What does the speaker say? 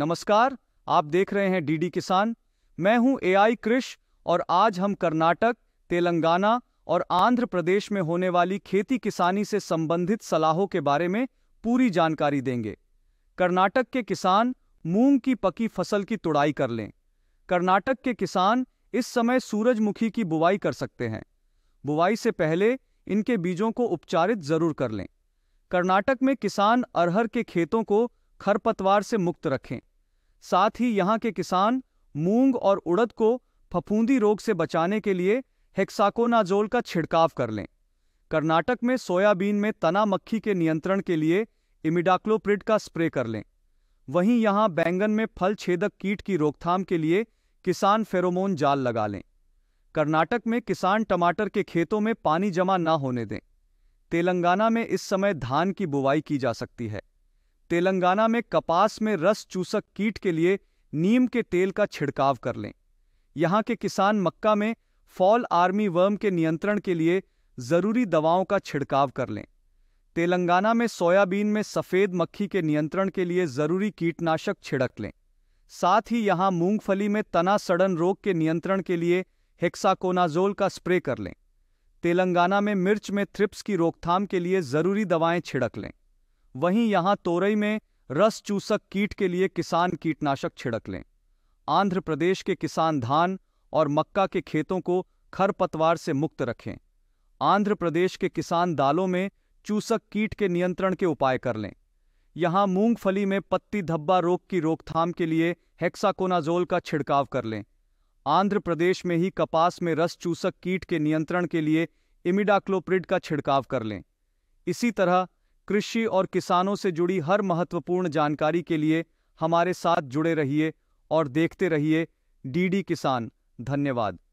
नमस्कार आप देख रहे हैं डीडी किसान मैं हूं एआई कृष और आज हम कर्नाटक तेलंगाना और आंध्र प्रदेश में होने वाली खेती किसानी से संबंधित सलाहों के बारे में पूरी जानकारी देंगे कर्नाटक के किसान मूंग की पकी फसल की तुड़ाई कर लें कर्नाटक के किसान इस समय सूरजमुखी की बुवाई कर सकते हैं बुवाई से पहले इनके बीजों को उपचारित जरूर कर लें कर्नाटक में किसान अरहर के खेतों को खरपतवार से मुक्त रखें साथ ही यहाँ के किसान मूंग और उड़द को फफूंदी रोग से बचाने के लिए हेक्साकोनाजोल का छिड़काव कर लें कर्नाटक में सोयाबीन में तना मक्खी के नियंत्रण के लिए इमिडाक्लोप्रिड का स्प्रे कर लें वहीं यहाँ बैंगन में फल छेदक कीट की रोकथाम के लिए किसान फेरोमोन जाल लगा लें कर्नाटक में किसान टमाटर के खेतों में पानी जमा न होने दें तेलंगाना में इस समय धान की बुवाई की जा सकती है तेलंगाना में कपास में रस चूसक कीट के लिए नीम के तेल का छिड़काव कर लें यहाँ के किसान मक्का में फॉल आर्मी वर्म के नियंत्रण के लिए ज़रूरी दवाओं का छिड़काव कर लें तेलंगाना में सोयाबीन में सफ़ेद मक्खी के नियंत्रण के लिए ज़रूरी कीटनाशक छिड़क लें साथ ही यहां मूंगफली में तना सड़न रोग के नियंत्रण के लिए हेक्साकोनाजोल का स्प्रे कर लें तेलंगाना में मिर्च में थ्रिप्स की रोकथाम के लिए ज़रूरी दवाएं छिड़क लें वहीं यहां तोरई में रस चूसक कीट के लिए किसान कीटनाशक छिड़क लें आंध्र प्रदेश के किसान धान और मक्का के खेतों को खरपतवार से मुक्त रखें आंध्र प्रदेश के किसान दालों में चूसक कीट के नियंत्रण के उपाय कर लें यहां मूंगफली में पत्ती धब्बा रोग की रोकथाम के लिए हेक्साकोनाजोल का छिड़काव कर लें आंध्र प्रदेश में ही कपास में रस चूसक कीट के नियंत्रण के लिए इमिडाक्लोप्रिड का छिड़काव कर लें इसी तरह कृषि और किसानों से जुड़ी हर महत्वपूर्ण जानकारी के लिए हमारे साथ जुड़े रहिए और देखते रहिए डीडी किसान धन्यवाद